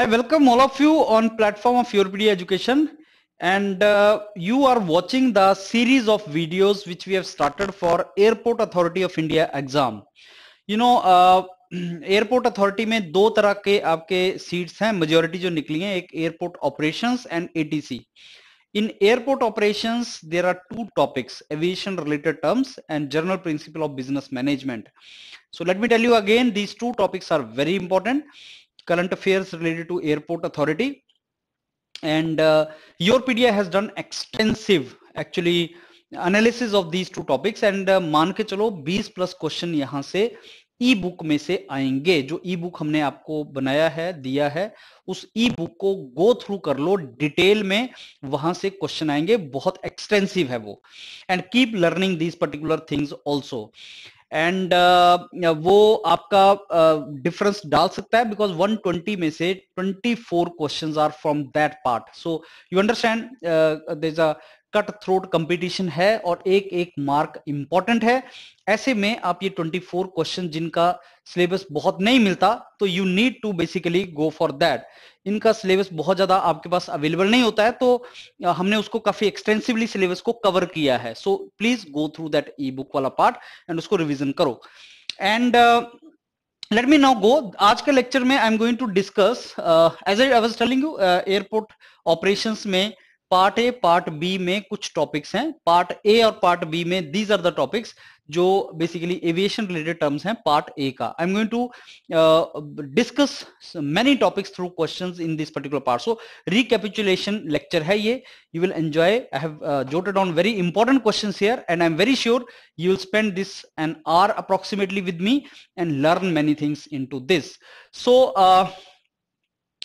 I welcome all of you on platform of Yourpedia Education and uh, you are watching the series of videos which we have started for Airport Authority of India exam. You know uh, Airport Authority mein do tarah ke aapke seats hain majority jo nikli hain ek Airport Operations and ATC. In Airport Operations there are two topics aviation related terms and general principle of business management. So let me tell you again these two topics are very important current affairs related to airport authority and uh, your Europedia has done extensive actually analysis of these two topics and uh, maan ke chalo 20 plus question yahan se e book में से आएंगे जो ई book हमने आपको बनाया है दिया है उस ई बुक को गो थ्रू कर लो डिटेल में वहां से क्वेश्चन आएंगे बहुत एक्सटेंसिव है वो and keep learning these particular things also and uh, वो आपका डिफरेंस uh, डाल सकता है बिकॉज 120 में से 24 questions are from that part so you understand there a cut throat competition है और एक एक मार्क इंपॉर्टेंट है ऐसे में आप ये 24 क्वेश्चन जिनका सिलेबस बहुत नहीं मिलता तो you need to basically go for that इनका सिलेबस बहुत ज्यादा आपके पास अवेलेबल नहीं होता है तो हमने उसको काफी एक्सटेंसिवली सिलेबस को कवर किया है so please go through that e book वाला पार्ट एंड उसको रिविजन करो and let me now go आज के लेक्चर में I am going to discuss as I was telling you airport operations में पार्ट ए पार्ट बी में कुछ topics हैं पार्ट ए और पार्ट बी में दीज आर द टॉपिक्स जो बेसिकली एविएशन रिलेटेड टर्म्स हैं पार्ट ए का I am going to discuss many topics through questions in this particular part so recapitulation lecture है ये you will enjoy I have jotted on very important questions here and I am very sure you will spend this an hour approximately with me and learn many things in this so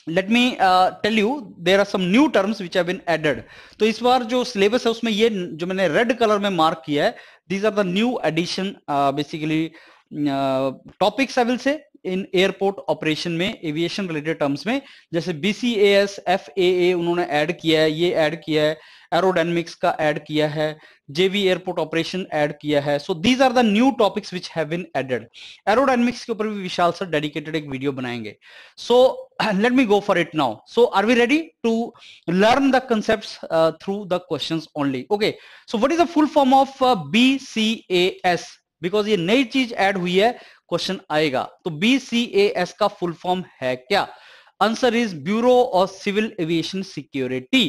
let me tell you there are some new terms which have been added तो इस बार जो syllabus है उसमें ये जो मैंने red colour में mark किया है these are the new addition basically topics I will say in airport operation में एविएशन रिलेटेड टर्म्स में जैसे बीसीएस सी एफ ए ए उन्होंने ऐड किया है ये ऐड किया है एरोडायनेमिक्स का ऐड किया है जेवी एयरपोर्ट ऑपरेशन ऐड किया है so these are the new topics which have been added aerodynamics के ऊपर भी विशाल सर डेडिकेटेड एक वीडियो बनाएंगे so let me go for it now so are we ready to learn the concept through the question only okay so what is the full form of B C A S because ये नई चीज add हुई है question आएगा तो BCS का full form है क्या answer is Bureau of civil aviation Security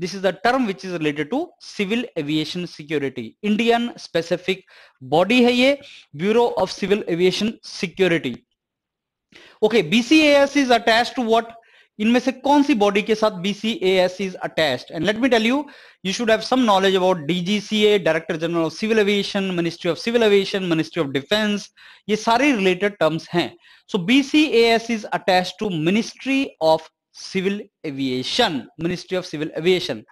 this is the term which is related to civil aviation security Indian specific body है ये Bureau of civil aviation Security okay BCS is attach to what इनमें से कौन सी body के साथ BCAS is attached and let me tell you you should have some knowledge about DGCA Director General of Civil Aviation Ministry of Civil Aviation Ministry of Defense ये सारे related terms हैं so BCAS is attached to Ministry of Civil Aviation Ministry of Civil Aviation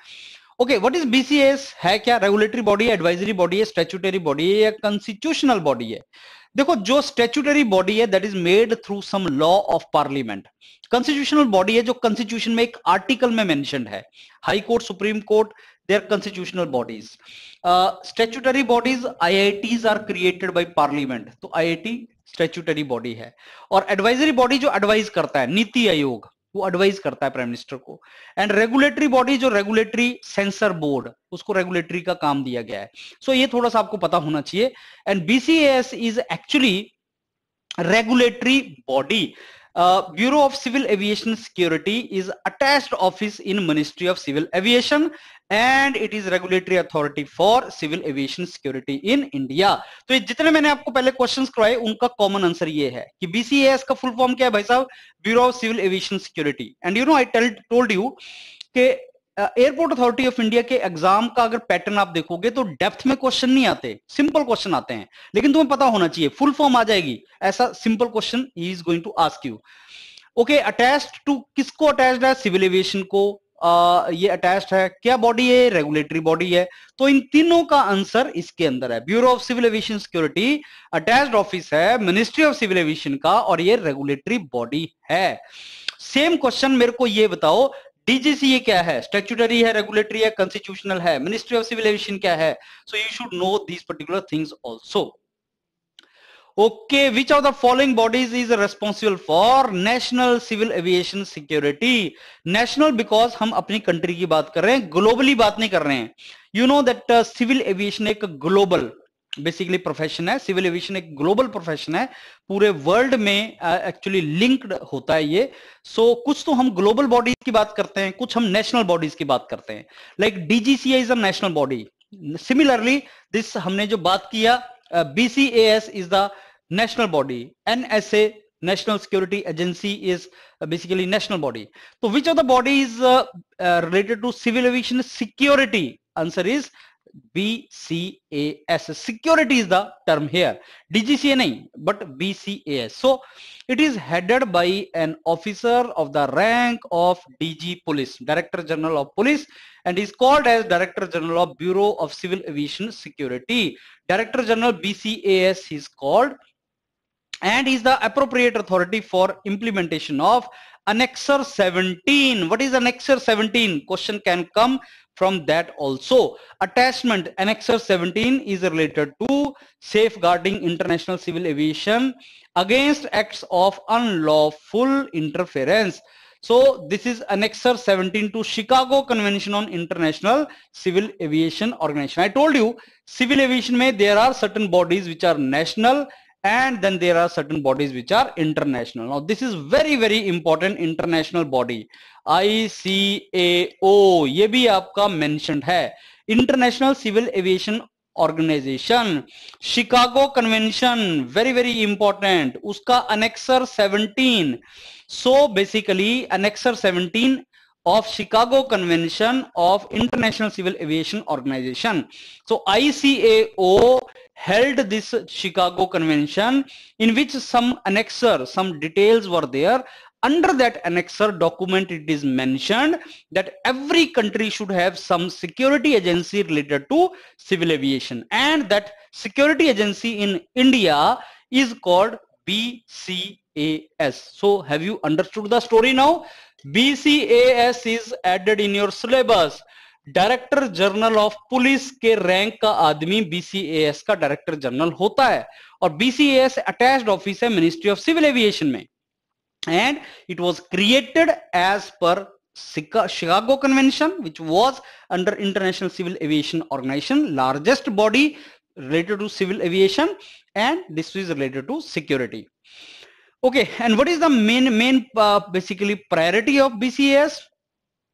okay what is BCS है क्या regulatory body है advisory body है statutory body है या constitutional body है देखो जो स्टेचुटरी बॉडी है that is made through some law of parliament constitutional body है जो कंस्टिट्यूशन में एक आर्टिकल में मेंशन है high court supreme court constitutional bodies statutory bodies I I IITs are created by parliament. तो टी स्टेचुटरी बॉडी है और एडवाइजरी बॉडी जो एडवाइज करता है नीति आयोग वो एडवाइज करता है प्राइम मिनिस्टर को एंड रेगुलेटरी बॉडी जो रेगुलेटरी सेंसर बोर्ड उसको रेगुलेटरी का काम दिया गया है सो so, ये थोड़ा सा आपको पता होना चाहिए and BCS is actually regulatory body Bureau of civil aviation Security is attached office in Ministry of civil aviation and it is regulatory authority for civil aviation security in India तो ये जितने मैंने आपको पहले क्वेश्चन करवाए उनका common answer ये है कि बीसीएस का फुल फॉर्म क्या है भाई साहब Bureau of civil aviation Security and you know I told you के एयरपोर्ट अथॉरिटी ऑफ इंडिया के एग्जाम का अगर पैटर्न आप देखोगे तो डेप्थ में क्वेश्चन नहीं आते सिंपल क्वेश्चन आते हैं लेकिन तुम्हें पता होना चाहिए फुल फॉर्म आ जाएगी ऐसा सिंपल क्वेश्चन ही is going to ask you okay attached to किसको अटैच्ड है सिविल एविएशन को आ, ये अटैच है क्या बॉडी है रेगुलेटरी बॉडी है तो इन तीनों का आंसर इसके अंदर है Bureau of civil aviation Security attached office है मिनिस्ट्री ऑफ सिविल एविएशन का और ये रेगुलेटरी बॉडी है सेम क्वेश्चन मेरे को ये बताओ डीजीसी क्या है स्टेचुटरी है रेगुलेटरी है कंस्टिट्यूशनल है मिनिस्ट्री ऑफ सिविल एविएशन क्या है so you should know these particular things also Okay, which of the following bodies is responsible for national civil aviation security? National because हम अपनी country की बात कर रहे हैं ग्लोबली बात नहीं कर रहे हैं you know that civil aviation एक ग्लोबल बेसिकली प्रोफेशन है सिविल एविएशन एक ग्लोबल प्रोफेशन है पूरे वर्ल्ड में एक्चुअली uh, लिंक्ड होता है ये सो so, कुछ तो हम ग्लोबल बॉडीज की बात करते हैं कुछ हम नेशनल बॉडीज की बात करते हैं like DGCI is a national body similarly this हमने जो बात किया BCS is the national body. NSA, National Security Agency is uh, basically national body. So which of the bodies uh, uh, related to civil aviation security? Answer is BCAS. Security is the term here. DGCNA, but BCAS. So it is headed by an officer of the rank of DG Police, Director General of Police, and is called as Director General of Bureau of Civil Aviation Security. Director General BCAS is called and is the appropriate authority for implementation of annexer 17 what is annexer 17 question can come from that also attachment annexer 17 is related to safeguarding international civil aviation against acts of unlawful interference so this is annexer 17 to Chicago Convention on International Civil Aviation Organization. I told you civil aviation may there are certain bodies which are national and then there are certain bodies which are international now this is very very important international body ICAO ये भी आपका mentioned है International Civil Aviation Organization Chicago Convention. Very very important. उसका annexer 17 So basically annexer 17 of Chicago Convention of International Civil Aviation Organization. So ICAO held this Chicago Convention in which some annexer, some details were there. Under that annexer document, it is mentioned that every country should have some security agency related to civil aviation. And that security agency in India is called BCAS. So have you understood the story now? BCAS is added in your syllabus director general of police के rank का आदमी BCS का director general होता है और BCS attached office है ministry of civil Aviation में and it was created as per Chicago convention which was under International Civil Aviation Organization largest body related to civil aviation and this is related to security okay and what is the main main basically priority of BCS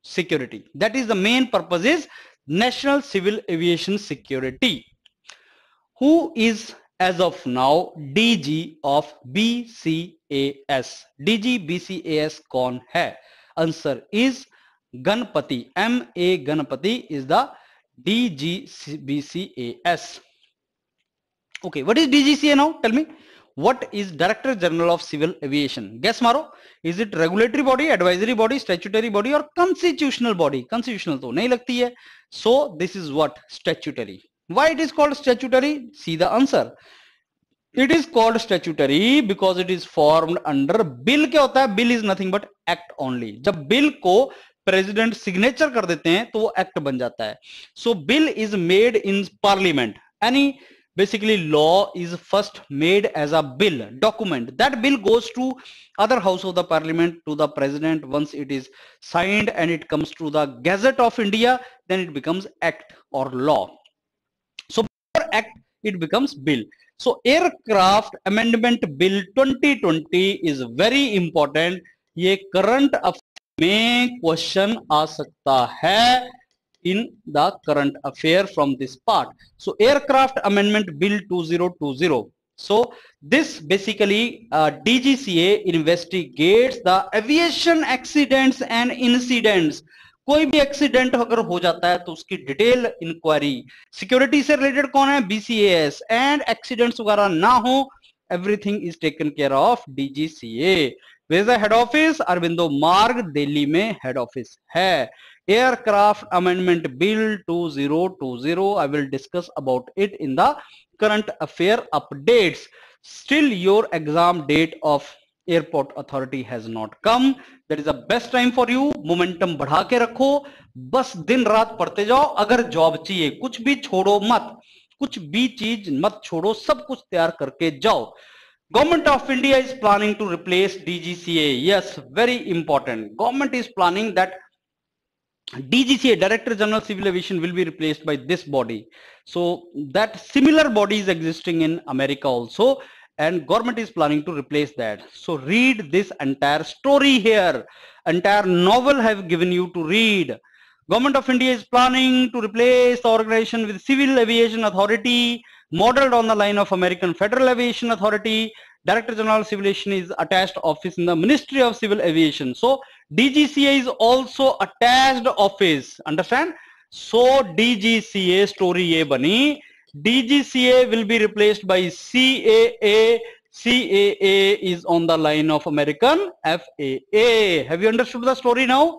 security. That is the main purpose is national civil aviation security. Who is as of now DG of BCAS? DG BCAS kon hai? Answer is Ganpati. M A Ganpati is the DG BCAS. Okay, what is DGCA now? Tell me. what is director general of civil aviation guess maro is it regulatory body advisory body statutory body or constitutional body constitutional to nahi lagti hai so this is what statutory why it is called statutory see the answer it is called statutory because it is formed under bill क्या होता है bill is nothing but act only जब bill को president signature कर देते हैं तो वो एक्ट बन जाता है so bill is made in parliament यानी basically law is first made as a bill document that bill goes to other house of the parliament to the president once it is signed and it comes to the gazette of india then it becomes act or law so act it becomes bill so aircraft amendment bill 2020 is very important ye current में question आ सकता है in the current affair from this part. So Aircraft Amendment Bill 2020. So this basically uh, DGCA investigates the aviation accidents and incidents कोई भी accident अगर हो जाता है तो उसकी डिटेल इंक्वायरी सिक्योरिटी से रिलेटेड कौन है बीसीएस एंड एक्सीडेंट्स वगैरह ना हो everything is taken care of DGCA where's the head office Aurobindo Marg Delhi में हेड ऑफिस है Aircraft Amendment Bill 2020. I will discuss about it in the current affair updates. Still your exam date of airport authority has not come that is the best time for you momentum बढ़ा के रखो बस दिन रात पढ़ते जाओ अगर job चाहिए कुछ भी छोड़ो मत कुछ भी चीज मत छोड़ो सब कुछ तैयार Government of India is planning to replace DGCA. Yes, very important. Government is planning that DGCA, Director General Civil Aviation will be replaced by this body. So that similar body is existing in America also and government is planning to replace that. So read this entire story here, entire novel have given you to read. Government of India is planning to replace the organization with Civil Aviation Authority modeled on the line of American Federal Aviation Authority. Director General Civil Aviation is attached office in the Ministry of Civil Aviation. So DGCA is also attached office. Understand? So DGCA story A bunny. DGCA will be replaced by CAA. CAA is on the line of American FAA. Have you understood the story now?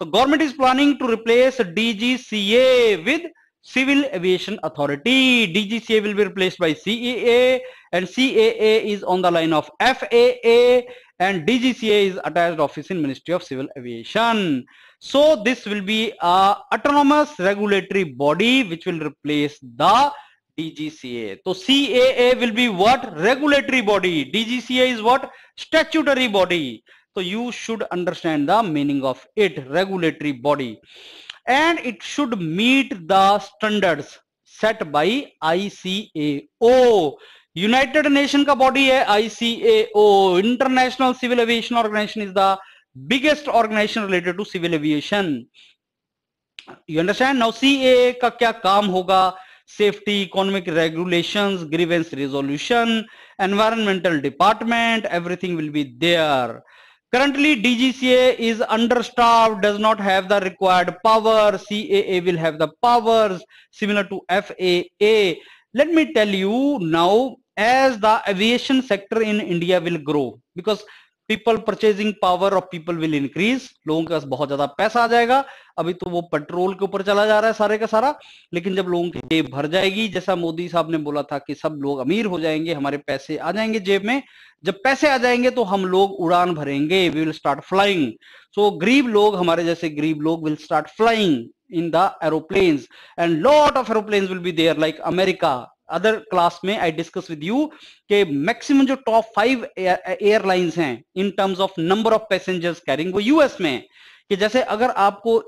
The government is planning to replace DGCA with Civil Aviation Authority. DGCA will be replaced by CAA and CAA is on the line of FAA and DGCA is attached office in Ministry of Civil Aviation. So this will be a autonomous regulatory body which will replace the DGCA. So CAA will be what? Regulatory body. DGCA is what? Statutory body. So you should understand the meaning of it, regulatory body. And it should meet the standards set by ICAO. United nation का body है ICAO International Civil Aviation Organization is the biggest organization related to civil aviation you understand now CA का क्या काम होगा safety economic regulation grievance resolution environmental department everything will be there currently dgca is understaffed does not have the required power caa will have the powers similar to faa let me tell you now as the aviation sector in India will grow because people purchasing power of people will increase लोगों के पास बहुत ज्यादा पैसा आ जाएगा अभी तो वो petrol के ऊपर चला जा रहा है सारे का सारा लेकिन जब लोगों की जेब भर जाएगी जैसा मोदी साहब ने बोला था कि सब लोग अमीर हो जाएंगे हमारे पैसे आ जाएंगे जेब में जब पैसे आ जाएंगे तो हम लोग उड़ान भरेंगे we will start flying so गरीब लोग हमारे जैसे गरीब लोग will start flying in the aeroplanes and lot of aeroplanes will be there like America other class में आई डिस्कस विद यू के मैक्सिमम जो टॉप फाइव एयरलाइंस हैं in terms of number of passengers carrying वो US में कि जैसे अगर आपको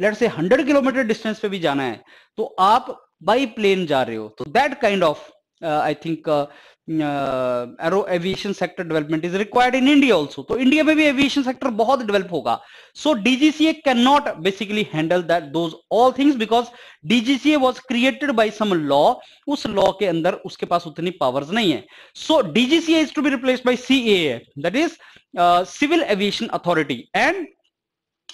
लेट से 100 किलोमीटर डिस्टेंस पे भी जाना है तो आप बाई प्लेन जा रहे हो तो that kind of Uh, I think uh, mm, uh, aviation sector development is required in India also. So India may be aviation sector both develop hoga. So DGCA cannot basically handle that those all things because DGCA was created by some law. Us law ke andar uske paas utni powers So DGCA is to be replaced by CAA that is Civil Aviation Authority and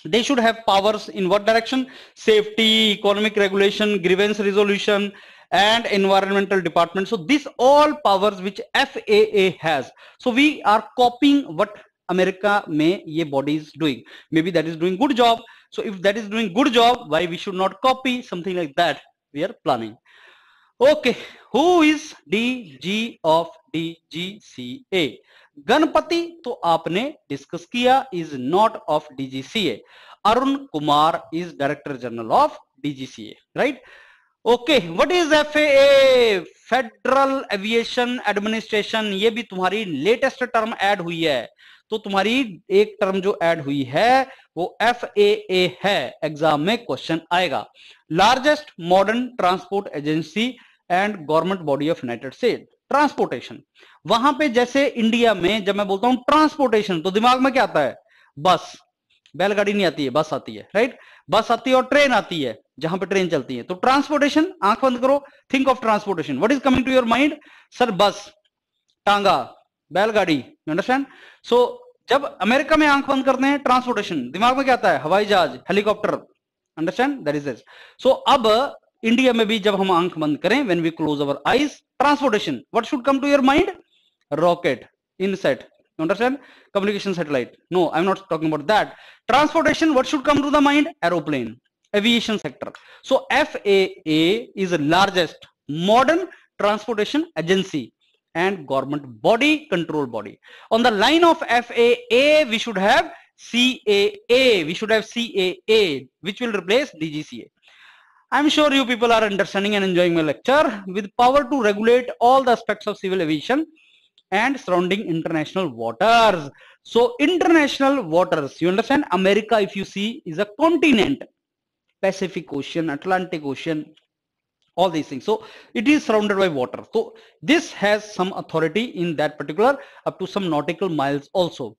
they should have powers in what direction? Safety, economic regulation, grievance resolution, and environmental department. So these all powers which FAA has. So we are copying what America may ye body is doing. Maybe that is doing good job. So if that is doing good job, why we should not copy something like that? We are planning. Okay, who is DG of DGCA? Ganpati तो आपने discuss किया is not of DGCA. Arun Kumar is director general of DGCA. Right. Okay what is F Federal Aviation Administration ये भी तुम्हारी latest term add हुई है तो तुम्हारी एक टर्म जो ऐड हुई है वो एफ है एग्जाम में क्वेश्चन आएगा largest modern transport agency and government body of United State transportation वहां पे जैसे इंडिया में जब मैं बोलता हूं ट्रांसपोर्टेशन तो दिमाग में क्या आता है बस बैलगाड़ी नहीं आती है बस आती है राइट बस आती है और ट्रेन आती है जहां पे ट्रेन चलती है तो ट्रांसपोर्टेशन आंख बंद करो think of transportation what is coming to your mind sir bus टांगा बैलगाड़ी अंडरस्टैंड सो जब अमेरिका में आंख बंद करते हैं ट्रांसपोर्टेशन दिमाग में क्या आता है हवाई जहाज helicopter understand that is so अब इंडिया में भी जब हम आंख बंद करें when we close our eyes transportation what should come to your mind rocket INSAT you understand communication satellite no i'm not talking about that transportation what should come to the mind aeroplane aviation sector so faa is the largest modern transportation agency and government body control body on the line of faa we should have caa we should have caa which will replace dgca I'm sure you people are understanding and enjoying my lecture. With power to regulate all the aspects of civil aviation, and surrounding international waters. So international waters, you understand America if you see is a continent, Pacific Ocean, Atlantic Ocean, all these things. So it is surrounded by water. So this has some authority in that particular up to some nautical miles also.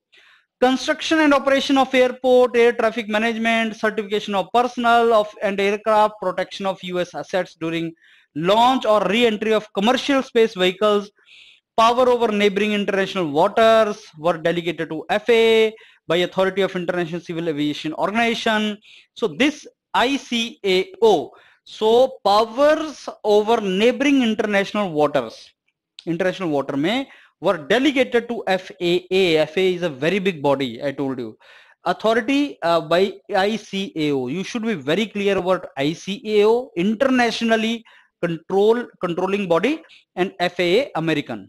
Construction and operation of airport, air traffic management, certification of personnel of and aircraft, protection of US assets during launch or re-entry of commercial space vehicles, Power over neighboring international waters were delegated to FAA by authority of International Civil Aviation Organization. So this ICAO, so powers over neighboring international waters, international water may were delegated to FAA. FAA is a very big body, I told you. Authority uh, by ICAO. You should be very clear about ICAO, internationally control controlling body, and FAA, American.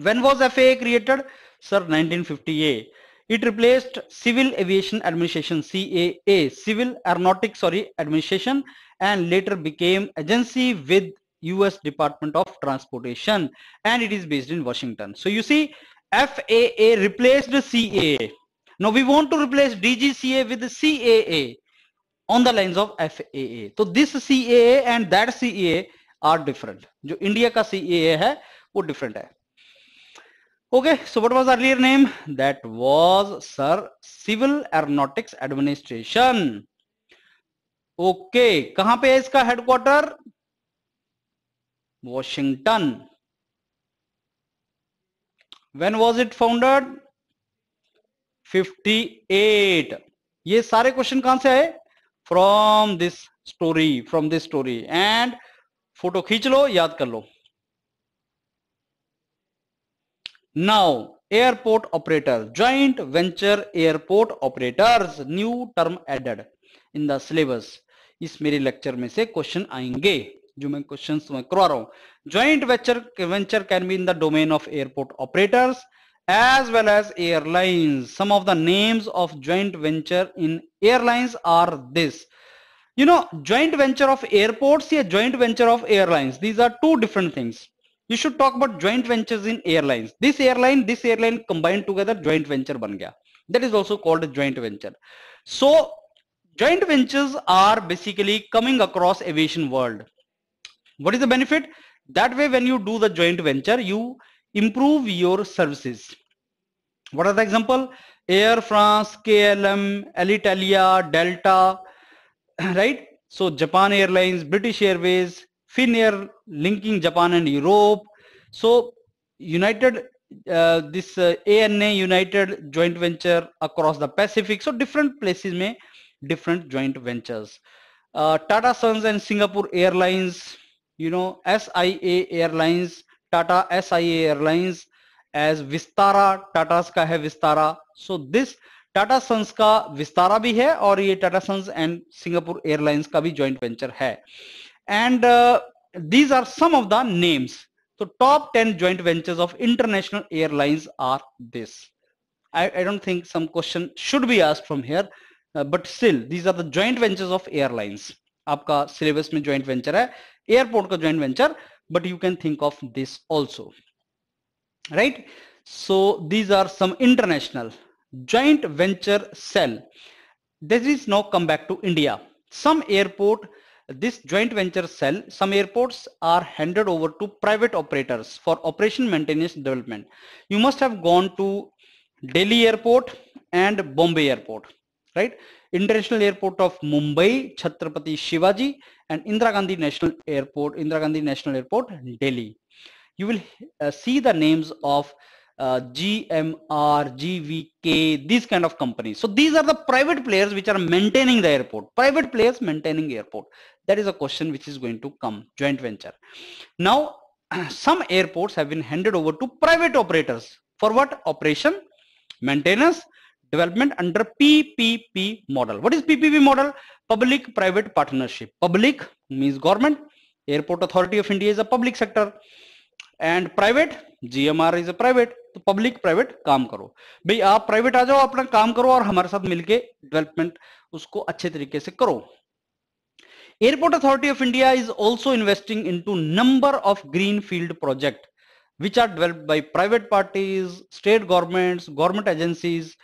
When was FAA created? Sir, 1958. It replaced Civil Aviation Administration CAA, Civil Aeronautics sorry, Administration and later became agency with US Department of Transportation and it is based in Washington. So you see FAA replaced CAA. Now we want to replace DGCA with CAA on the lines of FAA. So this CAA and that CAA are different. जो India का CAA है वो different है Okay, so what was the earlier name? That was Sir Civil Aeronautics Administration. Okay, कहां पे है इसका headquarter Washington. When was it founded? 58. ये सारे क्वेश्चन कहां से आए from this story from this story and photo खींच लो याद कर लो Now, airport operator, joint venture airport operators, new term added in the syllabus. इस मेरे लेक्चर में से क्वेश्चन आएंगे जो मैं क्वेश्चन मैं करवा रहा हूँ Joint venture, venture can be in the domain of airport operators as well as airlines. Some of the names of joint venture in airlines are this. You know, joint venture of airports, yeah, joint venture of airlines. These are two different things you should talk about joint ventures in airlines this airline this airline combined together joint venture ban gaya that is also called a joint venture so joint ventures are basically coming across aviation world what is the benefit that way when you do the joint venture you improve your services what are the example air france klm alitalia delta right so japan airlines british airways Finnair linking Japan and Europe. So United, uh, this uh, ANA United joint venture across the Pacific. So different places may different joint ventures. Uh, Tata Sons and Singapore Airlines, you know, SIA Airlines, Tata SIA Airlines as Vistara, Tata's ka hai Vistara. So this Tata Sons का विस्तारा भी है और ये Tata Sons and Singapore airlines का भी joint venture है and uh, these are some of the names so top 10 joint ventures of international airlines are this I, I don't think some question should be asked from here uh, but still these are the joint ventures of airlines आपका syllabus में joint venture, airport airport का joint venture, but you can think of this also, right? So these are some international joint venture cell. This is now come back to India. Some airport this joint venture cell, some airports are handed over to private operators for operation maintenance development. You must have gone to Delhi airport and Bombay airport, right? International airport of Mumbai, Chhatrapati Shivaji and Indira Gandhi National Airport, Indira Gandhi National Airport, Delhi. You will uh, see the names of uh, GMR, GVK, these kind of companies. So these are the private players which are maintaining the airport. Private players maintaining airport. That is a question which is going to come, joint venture. Now, some airports have been handed over to private operators. For what? Operation, maintenance, development under PPP model. What is PPP model? Public-private partnership. Public means government. Airport Authority of India is a public sector. And private, GMR is a private तो public private काम करो भाई आप private आ जाओ अपना काम करो और हमारे साथ मिलके डेवलपमेंट उसको अच्छे तरीके से करो airport authority of India is also investing in number of green field project which are developed by private parties state government government agencies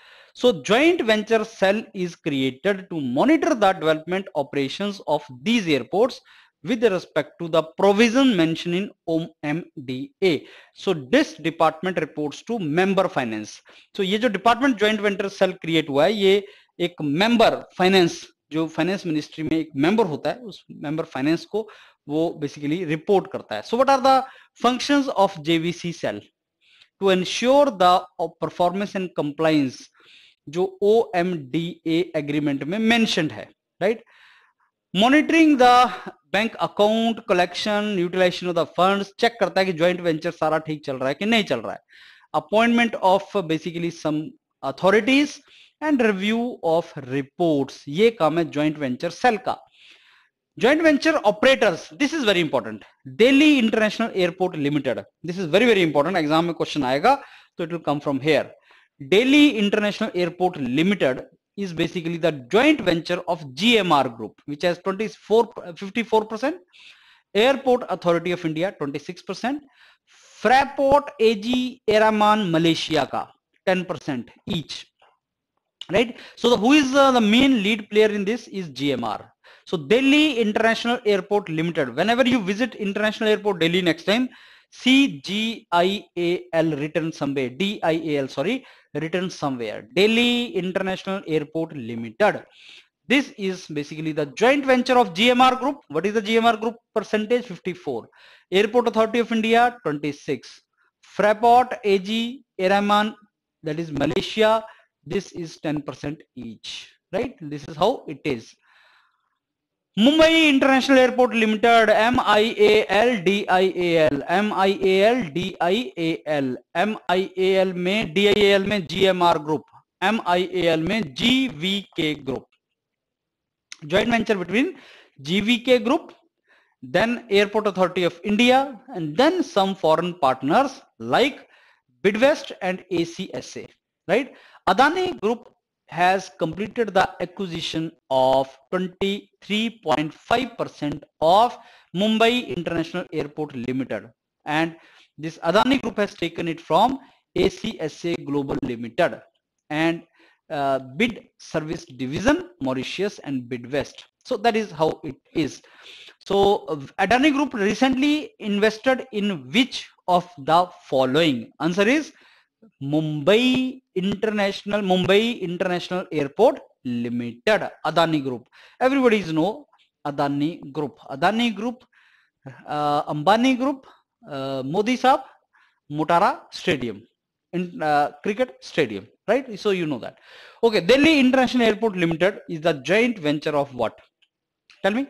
so joint venture cell is created to monitor the development operation of these airports with respect to the provision mentioned in OMDA. So this department reports to member finance. So ये जो department joint venture cell create हुआ है ये एक member finance जो finance ministry में एक member होता है उस member finance को वो basically report करता है. So what are the functions of JVC cell? To ensure the performance and compliance जो OMDA agreement में mentioned है, right? Monitoring the bank account collection utilization of the funds check करता है कि ज्वाइंट वेंचर सारा ठीक चल रहा है कि नहीं चल रहा है appointment of basically some authorities and review of reports ये काम है ज्वाइंट वेंचर सेल का joint venture operators this is very important Delhi international airport limited this is very very important exam में क्वेश्चन आएगा तो it will come from here Delhi international airport limited is basically the joint venture of GMR Group, which has 24, 54%, Airport Authority of India 26%, Fraport AG Eraman Malaysia ka 10% each. Right. So the, who is uh, the main lead player in this is GMR. So Delhi International Airport Limited. Whenever you visit International Airport Delhi next time, C G I A L written somewhere. D I A L sorry written somewhere delhi international airport limited this is basically the joint venture of gmr group what is the gmr group percentage 54 airport authority of india 26 fraport ag eraman that is malaysia this is 10 percent each right this is how it is Mumbai international airport limited M I A L D I A L M I A L D I A L M I A L में D I A L में G M R group M I A L में G V K group joint venture between G V K group then airport authority of India and then some foreign partners like Bidvest and A C S A right Adani group has completed the acquisition of 23.5% of Mumbai International Airport Limited and this Adani Group has taken it from ACSA Global Limited and uh, Bid Service Division Mauritius and Bid West. So that is how it is. So Adani Group recently invested in which of the following? Answer is Mumbai International, Mumbai International Airport Limited, Adani Group. is know Adani Group. Adani Group, uh, Ambani Group, uh, Modi Saab, Motara Stadium, in, uh, Cricket Stadium, right? So you know that. Okay, Delhi International Airport Limited is the joint venture of what? Tell me.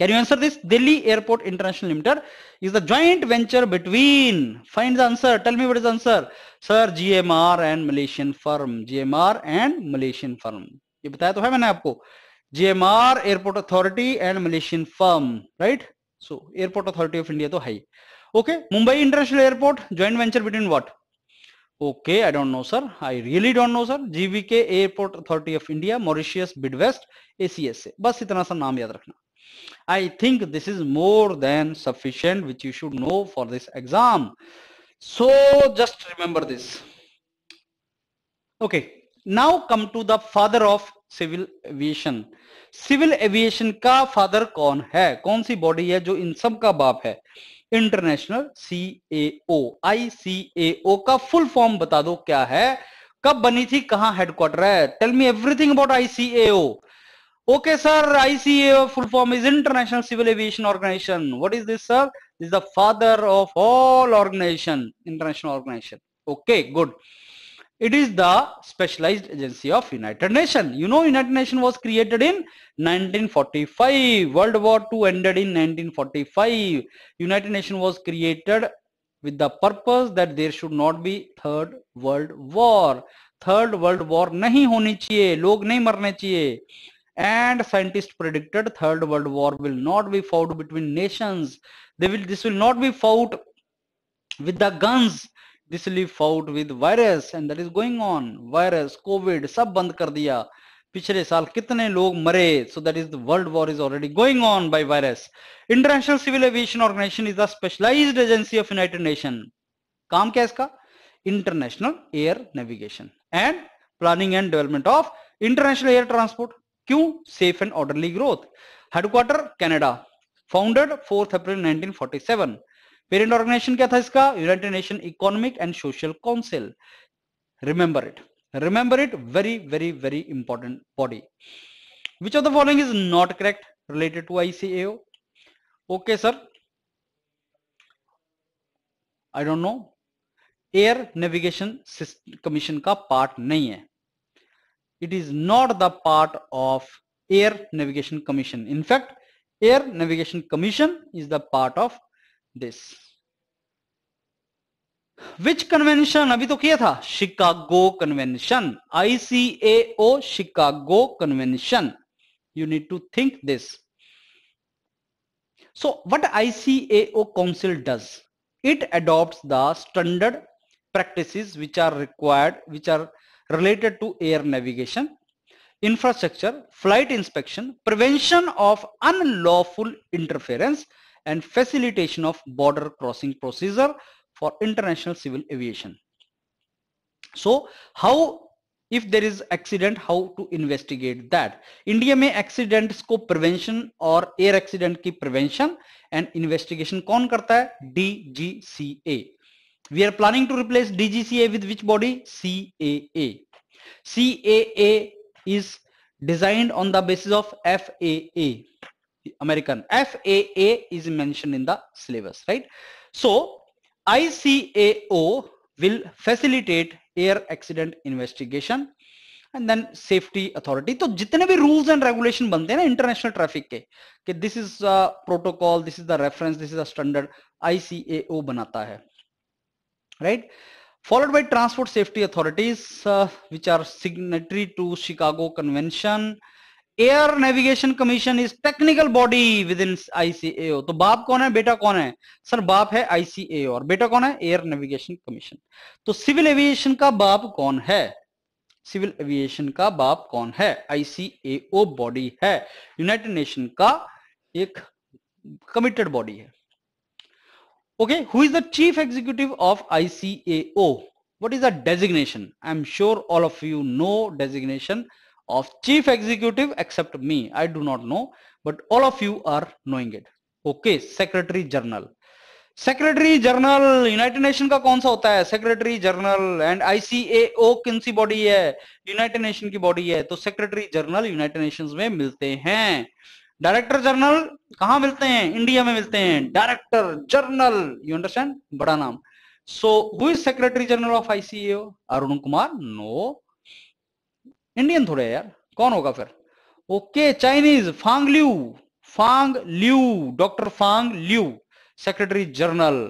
Can you answer this? Delhi Airport International Limited is the joint venture between, find the answer, tell me what is the answer. Sir, GMR and Malaysian firm, GMR and Malaysian firm. ये बताया तो है मैंने आपको GMR Airport Authority and Malaysian firm, right? So Airport Authority of India तो है Okay, Mumbai International Airport, joint venture between what? Okay, I don't know, sir. I really don't know, sir. GVK Airport Authority of India, Mauritius, Bidwest, ACSA. बस इतना सा नाम याद रखना I think this is more than sufficient which you should know for this exam. So just remember this. Okay, now come to the father of civil aviation civil aviation का father कौन है कौन सी बॉडी है जो इन सब का बाप है international C A O I C A ओ का फुल फॉर्म बता दो क्या है कब बनी थी कहाँ हेडक्वार्टर है tell me everything about I C A O Okay, sir, ICAO full form is International Civil Aviation Organization. What is this, sir? This is the father of all organization, international organization. Okay, good. It is the specialized agency of United Nations. You know United Nations was created in 1945. World War II ended in 1945. United Nations was created with the purpose that there should not be third world war. Third world war नहीं होनी चाहिए लोग नहीं मरने चाहिए and scientists predicted third world war will not be fought between nations they will this will not be fought with the guns this will be fought with virus and that is going on virus covid sab band kar diya pichle saal kitne log mare so that is the world war is already going on by virus international civil aviation organization is a specialized agency of united Nations. kaam kya iska international air navigation and planning and development of international air transport क्यों safe and orderly growth headquarter Canada founded fourth April 1947 parent organization क्या था इसका united nation economic and social council remember it remember it very very very important body which of the following is not correct related to ICAO? Okay, sir I don't know air navigation commission का part नहीं है it is not the part of Air Navigation Commission. In fact, Air Navigation Commission is the part of this. Which convention? Abhi to किया tha? Chicago Convention, ICAO Chicago Convention. You need to think this. So, what ICAO Council does? it adopts the standard practices which are required which are related to air navigation, infrastructure, flight inspection, prevention of unlawful interference and facilitation of border crossing procedure for international civil aviation. So how if there is accident how to investigate that india may accident को prevention और air accident की prevention and investigation कौन करता है DGCA we are planning to replace DGCA with which body? CAA. CAA is designed on the basis of FAA, American. FAA is mentioned in the syllabus, right? So, ICAO will facilitate air accident investigation and then safety authority. So, jitne bhi rules and regulation bante na international traffic ke, ke this is a protocol, this is the reference, this is a standard, ICAO banata hai. right? Followed by transport safety authorities, uh, which are signatory to Chicago Convention. Air navigation commission is technical body within ICAO तो बाप कौन है बेटा कौन है sir बाप है ICAO और बेटा कौन है एयर नेविगेशन कमीशन तो सिविल एविएशन का बाप कौन है सिविल एविएशन का बाप कौन है आईसीएओ बॉडी है यूनाइटेड नेशन का एक कमिटेड बॉडी है Okay, who is the chief executive of ICAO? What is the designation? I'm sure all of you know designation of chief executive except me. I do not know, but all of you are knowing it. Okay, secretary general. Secretary general united nation का कौन सा होता है secretary general and ICAO किन सी body है united nation की body है तो सेक्रेटरी जनरल यूनाइटेड नेशंस में मिलते हैं डायरेक्टर जनरल कहा मिलते हैं इंडिया में मिलते हैं डायरेक्टर जनरल यू अंडरस्टैंड बड़ा नाम so who is secretary general of ICA Arun Kumar no Indian थोड़े यार कौन होगा फिर okay Chinese Fang Liu Fang Liu doctor Fang Liu secretary general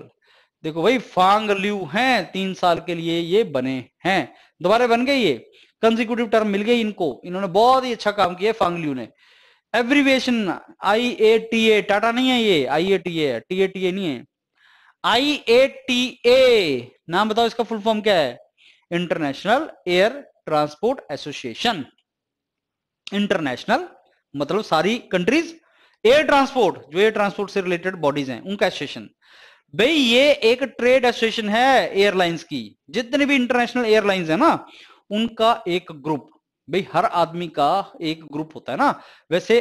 देखो भाई फांग ल्यू हैं तीन साल के लिए ये बने हैं दोबारा बन गए ये कंजिक्यूटिव टर्म मिल गई इनको इन्होंने बहुत ही अच्छा काम किया फांग ल्यू ने abbreviation I A T A Tata नहीं है ये I A T A T A T A नहीं है आई ए टी ए नाम बताओ इसका फुल फॉर्म क्या है international air transport association international मतलब सारी कंट्रीज एयर ट्रांसपोर्ट जो एयर ट्रांसपोर्ट से रिलेटेड बॉडीज हैं उनका एसोसिएशन भाई ये एक ट्रेड एसोसिएशन है एयरलाइंस की जितने भी इंटरनेशनल एयरलाइंस है ना उनका एक ग्रुप भाई हर आदमी का एक ग्रुप होता है ना वैसे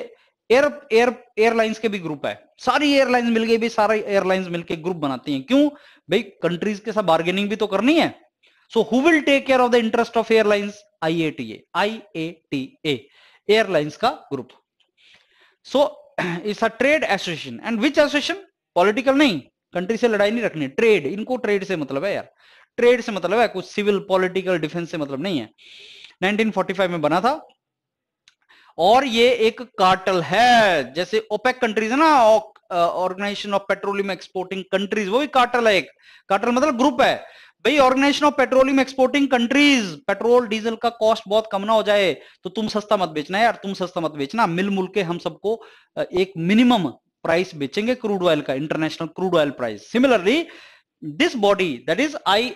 एयर एयर एयरलाइंस के भी ग्रुप है सारी एयरलाइंस मिल गई भी सारी एयरलाइंस मिलके ग्रुप बनाती हैं क्यों भाई कंट्रीज के साथ बार्गेनिंग भी तो करनी है so who will take care of the interest of airlines I I A A T A T airlines का group so it's a trade association and which association political नहीं कंट्री से लड़ाई नहीं रखनी ट्रेड इनको ट्रेड से मतलब है यार ट्रेड से मतलब है कुछ सिविल पॉलिटिकल डिफेंस से मतलब नहीं है 1945 में बना था और ये एक कार्टल है जैसे ओपेक कंट्रीज है ना organization of petroleum exporting countries वो भी कार्टल है एक कार्टल मतलब ग्रुप है भाई organization of petroleum exporting countries petrol diesel का कॉस्ट बहुत कम ना हो जाए तो तुम सस्ता मत बेचना यार तुम सस्ता मत बेचना मिल मुल के हम सबको एक मिनिमम प्राइस बेचेंगे क्रूड ऑयल का international crude oil price similarly this body that is I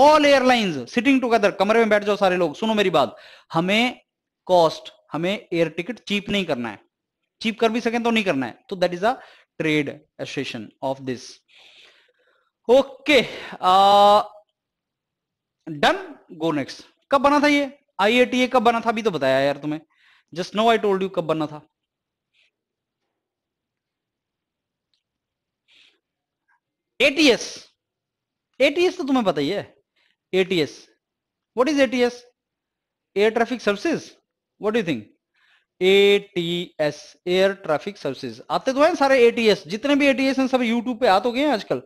all airlines sitting together कमरे में बैठ जाओ सारे लोग सुनो मेरी बात हमें कॉस्ट हमें एयर टिकट चीप नहीं करना है चीप कर भी सके तो नहीं करना है तो that is a trade association of this okay done go next कब बना था ये आईएटीए कब बना था अभी तो बताया यार तुम्हें just no I told you कब बना था एटीएस एटीएस तो तुम्हें पता ही है ATS. What is ATS? Air Traffic Services. What do you think? ATS Air Traffic Services. आते तो, तो हैं सारे ATS. जितने भी ATS हैं सब YouTube पे आते हो गए हैं आजकल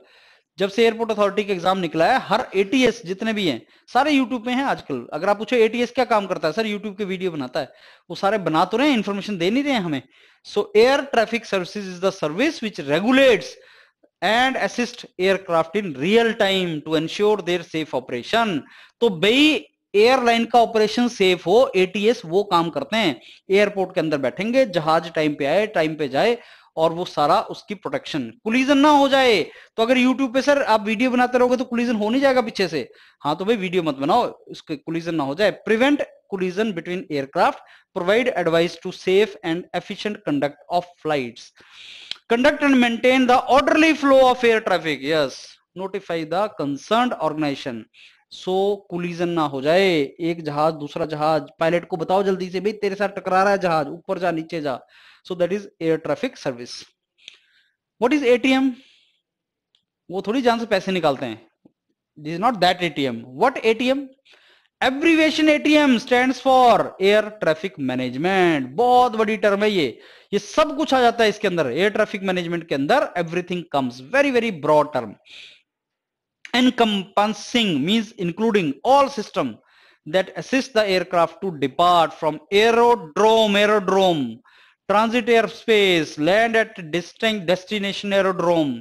जब से एयरपोर्ट अथॉरिटी का एग्जाम निकला है हर एटीएस जितने भी हैं सारे यूट्यूब पे हैं आजकल अगर आप पूछो एटीएस क्या काम करता है सर यूट्यूब के वीडियो बनाता है वो सारे बना तो रहे हैं इन्फॉर्मेशन दे नहीं रहे हैं हमें so air traffic services is the service which regulates and assist aircraft in real time to ensure their safe operation तो भाई एयरलाइन का ऑपरेशन सेफ हो एटीएस वो काम करते हैं एयरपोर्ट के अंदर बैठेंगे जहाज टाइम पे आए टाइम पे जाए और वो सारा उसकी प्रोटेक्शन कुलीजन ना हो जाए तो अगर यूट्यूब पे सर आप वीडियो बनाते रहोगे तो कुलीजन हो नहीं जाएगा पीछे से हाँ तो भाई वीडियो मत बनाओ उसके कुलीजन ना हो जाए prevent collision between aircraft provide advice to safe and efficient conduct of flights conduct and maintain the orderly flow of air traffic yes notify the concerned organization so so, कोलिजन ना हो जाए एक जहाज दूसरा जहाज पायलट को बताओ जल्दी से भाई तेरे साथ टकरा रहा है जहाज ऊपर जा नीचे जा so that is air traffic service what is ATM वो थोड़ी जान से पैसे निकालते हैं this is not that ATM what ATM abbreviation ATM stand for air traffic management बहुत बड़ी टर्म है ये ये सब कुछ आ जाता है इसके अंदर एयर ट्रैफिक मैनेजमेंट के अंदर everything comes very very broad term encompassing means including all system that assist the aircraft to depart from aerodrome aerodrome transit airspace land at distinct destination aerodrome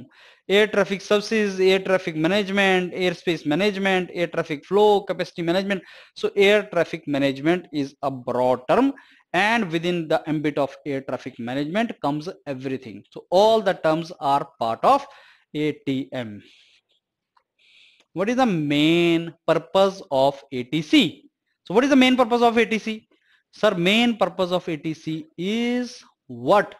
air traffic services air traffic management airspace management air traffic flow capacity management so air traffic management is a broad term and within the ambit of air traffic management comes everything so all the terms are part of ATM what is the main purpose of ATC so what is the main purpose of ATC sir main purpose of ATC is what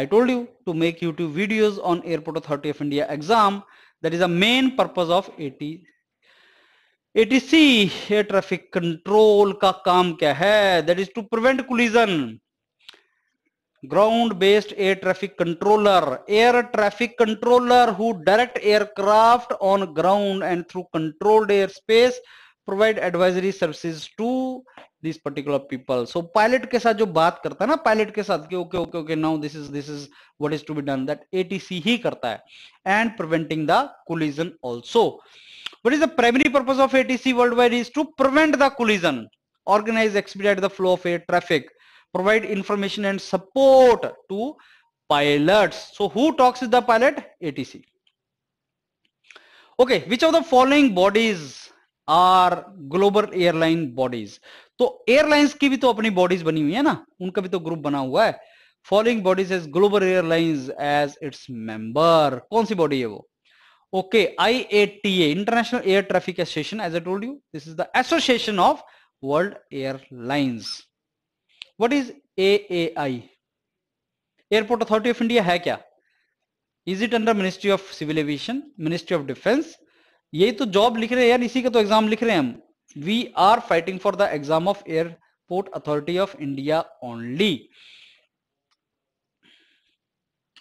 I told you to make YouTube videos on Airport Authority of India exam that is the main purpose of ATC ATC air traffic control का काम क्या है that is to prevent collision ground based air traffic controller air traffic controller who direct aircraft on ground and through controlled air space provide advisory services to this particular people so pilot के साथ जो बात करता है ना pilot के साथ okay okay okay now this is this is what is to be done that ATC ही करता है and preventing the collision also What is the primary purpose of ATC worldwide is to prevent the collision, organize, expedite the flow of air traffic, provide information and support to pilots. So who talks with the pilot? ATC. Okay, which of the following bodies are global airline bodies? तो airlines की भी तो अपनी bodies बनी हुई है ना उनका भी तो ग्रुप बना हुआ है following bodies as global airlines as its member कौन सी बॉडी है वो Okay, IATA, International Air Traffic Association, as I told you, this is the Association of World Airlines. What is AAI? Airport Authority of India है क्या? Is it under Ministry of Civil Aviation, Ministry of Defense? यही तो job लिख रहे हैं यार इसी का तो एग्जाम लिख रहे हैं हम we are fighting for the exam of airport authority of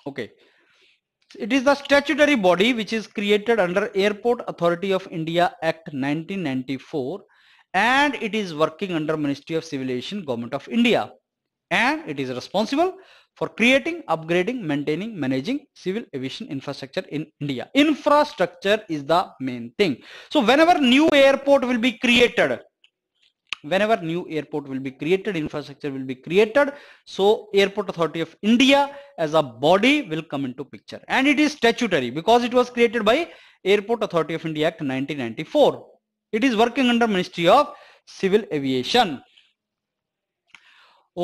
okay it is the statutory body which is created under Airport Authority of India Act 1994 and it is working under Ministry of Civil Aviation Government of India and it is responsible for creating, upgrading, maintaining, managing civil aviation infrastructure in India. Infrastructure is the main thing. So whenever new airport will be created, whenever new airport will be created infrastructure will be created so airport authority of india as a body will come into picture and it is statutory because it was created by airport authority of india act 1994 it is working under ministry of civil aviation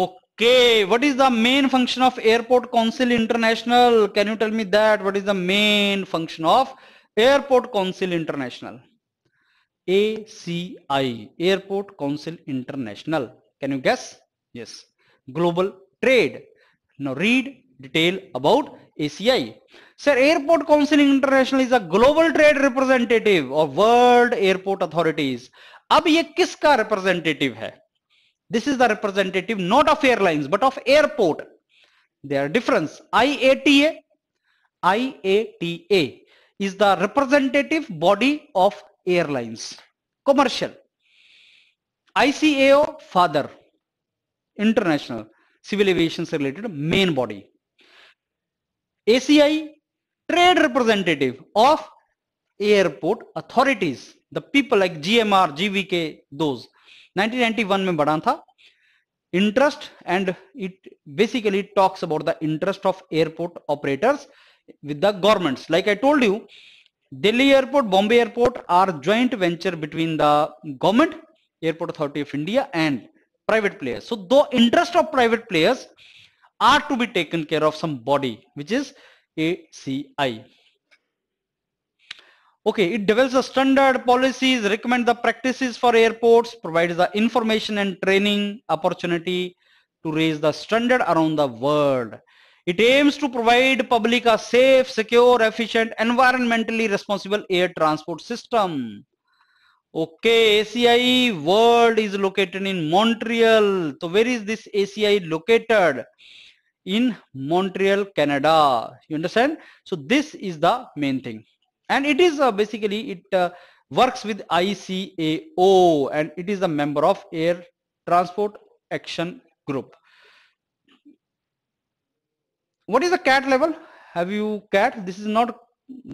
okay what is the main function of airport council international can you tell me that what is the main function of airport council international ACI, Airport Council International. Can you guess? Yes. Global Trade. Now read detail about ACI. Sir, Airport Council International is a global trade representative of World Airport Authorities. अब ये representative है? This is the representative not of airlines but of airport. There are difference. IATA, IATA is the representative body of airlines. Commercial. ICAO, father. International. Civil aviation related main body. ACI, trade representative of airport authorities. The people like GMR, GVK, those. 1991 में बना था interest and it basically talks about the interest of airport operators with the governments like i told you Delhi airport, Bombay airport are joint venture between the government, Airport Authority of India and private players. So the interest of private players are to be taken care of some body which is ACI. Okay, it develops the standard policies, recommend the practices for airports, provides the information and training opportunity to raise the standard around the world. It aims to provide public a safe, secure, efficient, environmentally responsible air transport system. Okay, ACI World is located in Montreal. So where is this ACI located? In Montreal, Canada. You understand? So this is the main thing. And it is uh, basically, it uh, works with ICAO and it is a member of Air Transport Action Group. what is the cat level have you cat this is not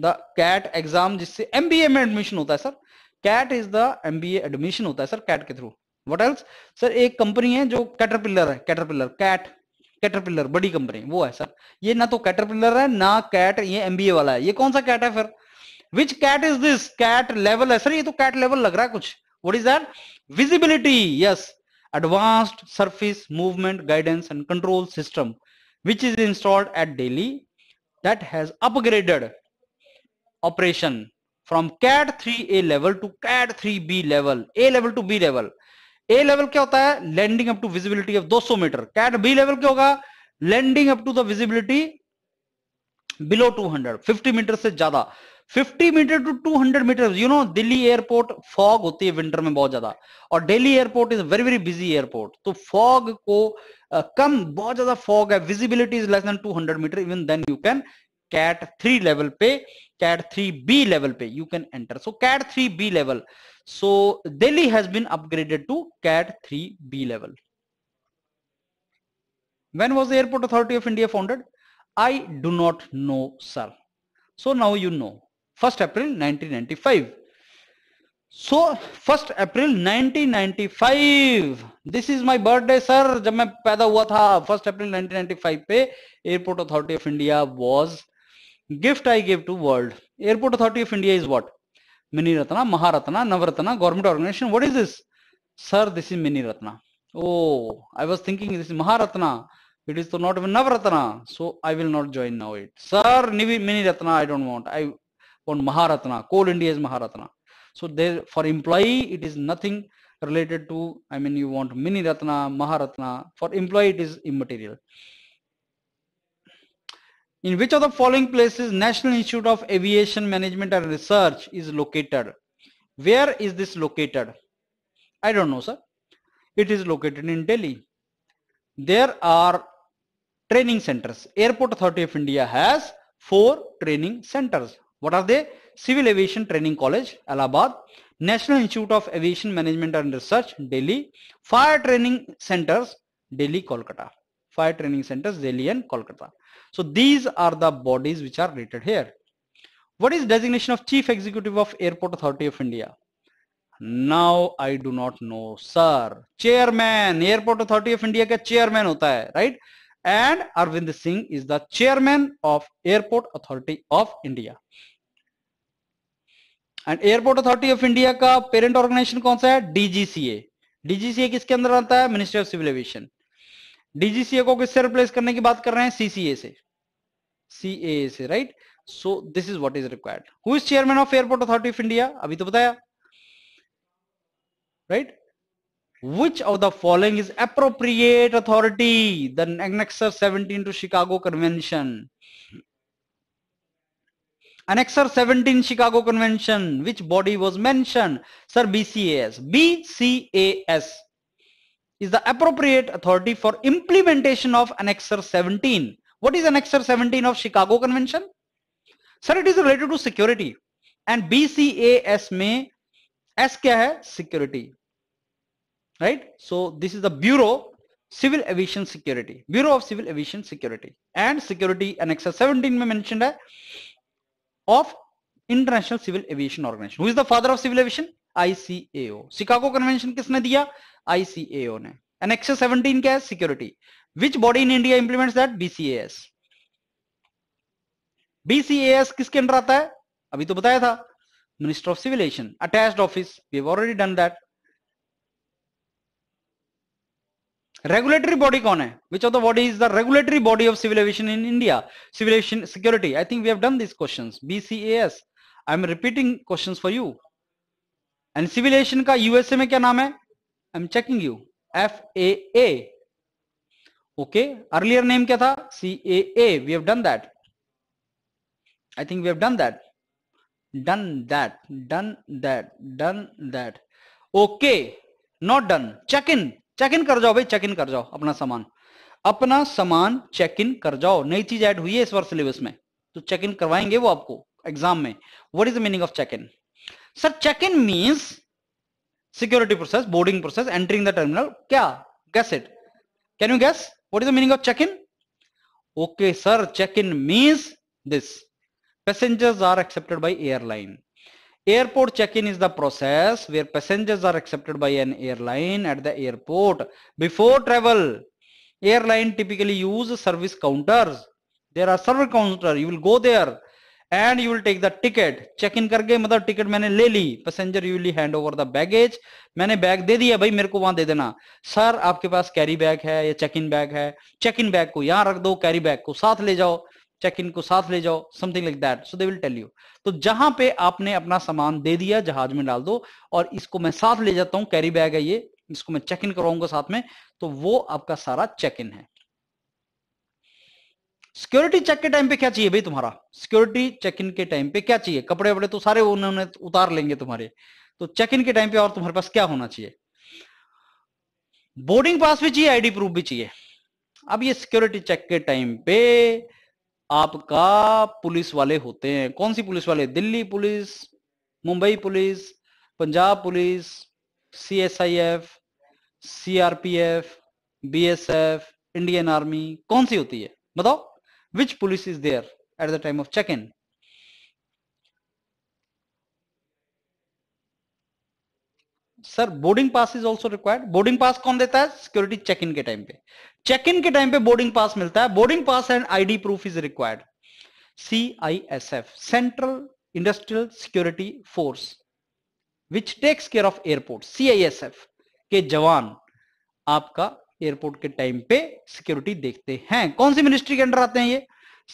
the cat exam jisse MBA mein admission hota hai sir cat is the MBA admission hota hai sir cat ke through what else sir ek company hai jo caterpillar hai caterpillar cat caterpillar badi company wo hai sir ye na to caterpillar hai na cat ye mba wala hai ye kaun sa cat hai fir which cat is this cat level hai sir ye to cat level lag raha hai kuch what is that visibility yes advanced surface movement guidance and control system which is installed at Delhi that has upgraded operation from CAT 3A level to CAT 3B level, A level to B level. A level क्या होता है landing up to visibility of 200 meter cat B level क्या होगा landing up to the visibility below 200 50 meter से ज्यादा 50 meter to 200 meter you know Delhi airport fog होती है winter में बहुत ज्यादा और Delhi airport is very very busy airport तो फॉग को uh, come बहुत ज़्यादा fog uh, visibility is less than 200 meter even then you can cat 3 level पे cat 3b level पे you can enter so cat 3b level so Delhi has been upgraded to cat 3b level when was the airport authority of India founded I do not know sir so now you know 1st April 1995 so first April 1995 this is my birthday sir जब मैं पैदा हुआ था first April 1995 पे airport authority of India was gift I give to world airport authority of India is what mini Ratna Maharatna Navratna government organization what is this sir this is mini Ratna oh i was thinking this is maharatna it is not even navratna so i will not join now it sir mini ratna i don't want i want maharatna coal india is maharatna so there for employee, it is nothing related to, I mean, you want mini ratna, maharatna. For employee, it is immaterial. In which of the following places National Institute of Aviation Management and Research is located? Where is this located? I don't know, sir. It is located in Delhi. There are training centers. Airport Authority of India has four training centers. What are they? Civil Aviation Training College, Allahabad, National Institute of Aviation Management and Research, Delhi, Fire Training Centers, Delhi, Kolkata. Fire Training Centers, Delhi and Kolkata. So these are the bodies which are rated here. What is designation of Chief Executive of Airport Authority of India? Now I do not know, sir. Chairman, Airport Authority of India ka chairman hota hai, right? And Arvind Singh is the chairman of Airport Authority of India. And airport authority of India का parent organization कौन सा है DGCA DGCA किसके अंदर आता है ministry of civil aviation DGCA को किससे रिप्लेस करने की बात कर रहे हैं सीसीए से सीए से right so this is what is required who is chairman of airport authority of India अभी तो बताया right which of the following is appropriate authority the annexer 17 to Chicago convention Annexer 17 Chicago Convention, which body was mentioned? Sir, BCAS. BCAS is the appropriate authority for implementation of Annexer 17. What is Annexer 17 of Chicago Convention? Sir, it is related to security. And BCAS S. Kya hai Security. Right? So this is the Bureau Civil Aviation Security. Bureau of Civil Aviation Security. And security Annexer 17 में mentioned hai. of International Civil Aviation Organization. Who is the father of civil aviation? ICAO. Chicago Convention किसने दिया? ICAO ने. Annexure 17 क्या है? Security. Which body in India implements that? BCAS. BCAS किसके under आता है? अभी तो बताया था. Minister of Civil Aviation. Attached office. We have already done that. Regulatory body कौन है which of the body is the regulatory body of civil aviation in India civil aviation security I think we have done this question BCAS I am repeating question for you and civil aviation का USA में क्या नाम है I am checking U F A A okay earlier name क्या था C A A we have done that I think we have done that done that done that done that okay not done check in check in कर जाओ भाई check in कर जाओ अपना सामान अपना सामान चेक इन कर जाओ नई चीज ऐड हुई है इस बार सिलेबस में तो चेक इन करवाएंगे वो आपको एग्जाम में what is the meaning of check in sir check in means security process boarding process entering the terminal क्या guess it can you guess what is the meaning of check in okay sir check in means this passengers are accepted by airline Airport check-in is the process where passengers are accepted by an airline at the airport. Before travel, airline typically use service counters. There are server counter. You will go there and you will take the ticket. Check-in करके मतलब ticket मैंने ले ली. Passenger usually hand over the baggage. मैंने bag दे दिया भाई मेरे को वहां दे देना. सर आपके पास carry bag है या check-in bag है. Check-in bag को यहाँ रख दो. Carry bag को साथ ले जाओ. चेक इन को साथ ले जाओ something like that so they will tell you तो जहां पे आपने अपना सामान दे दिया जहाज में डाल दो और इसको मैं साथ ले जाता हूं कैरी बैग है ये इसको मैं चेक इन कराऊंगा साथ में तो वो आपका सारा चेक इन है सिक्योरिटी चेक के टाइम पे क्या चाहिए भाई तुम्हारा सिक्योरिटी चेक इन के टाइम पे क्या चाहिए कपड़े वपड़े तो सारे उन्होंने उतार लेंगे तुम्हारे तो चेक इन के टाइम पे और तुम्हारे पास क्या होना चाहिए बोर्डिंग पास भी चाहिए आईडी प्रूफ भी चाहिए अब ये सिक्योरिटी चेक के टाइम पे आपका पुलिस वाले होते हैं कौन सी पुलिस वाले Delhi police Mumbai police Punjab police C S I F C R P F B S F Indian army कौन सी होती है बताओ which police is there at the time of check in sir boarding pass is also required boarding pass कौन देता है security check इन के time पे चेक इन के टाइम पे बोर्डिंग पास मिलता है boarding pass and ID proof is required security force which takes care of airport C I S F के जवान आपका एयरपोर्ट के टाइम पे सिक्योरिटी देखते हैं कौन सी मिनिस्ट्री के अंडर आते हैं ये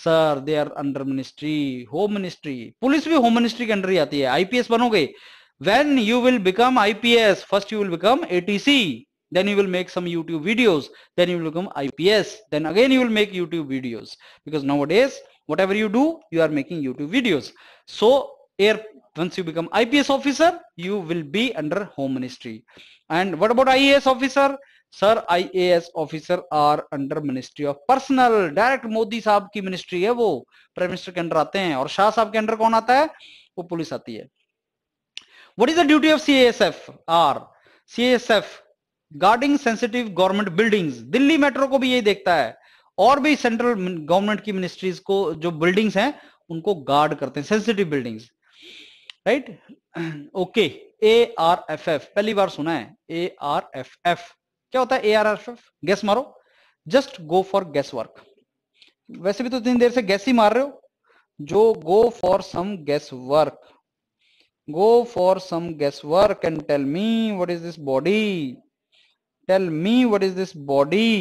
sir they are under ministry home ministry police भी होम मिनिस्ट्री के अंडर ही आती है आईपीएस बनोगे when you will become IPS first you will become ATC then you will make some YouTube videos, then you will become IPS, then again you will make YouTube videos because nowadays whatever you do, you are making YouTube videos. So once you become IPS officer, you will be under Home Ministry. And what about IAS officer? Sir, IAS officer are under Ministry of Personal. Direct Modi saab ki ministry hai. Wo Prime Minister ke under aate hain. Aur Shah saab ke under कौन aata hai? Wo police aati hai. What is the duty of CASF? R. CASF guarding sensitive government buildings Delhi metro को भी यही देखता है और भी central government की ministries को जो बिल्डिंग्स हैं उनको गार्ड करते हैं sensitive buildings right okay A R F F पहली बार सुना है ए आर एफ एफ क्या होता है A R F F guess मारो just go for guess work वैसे भी तो इतनी देर से गैस ही मार रहे हो जो go for some guess work go for some guess work and tell me what is this body tell me what is this body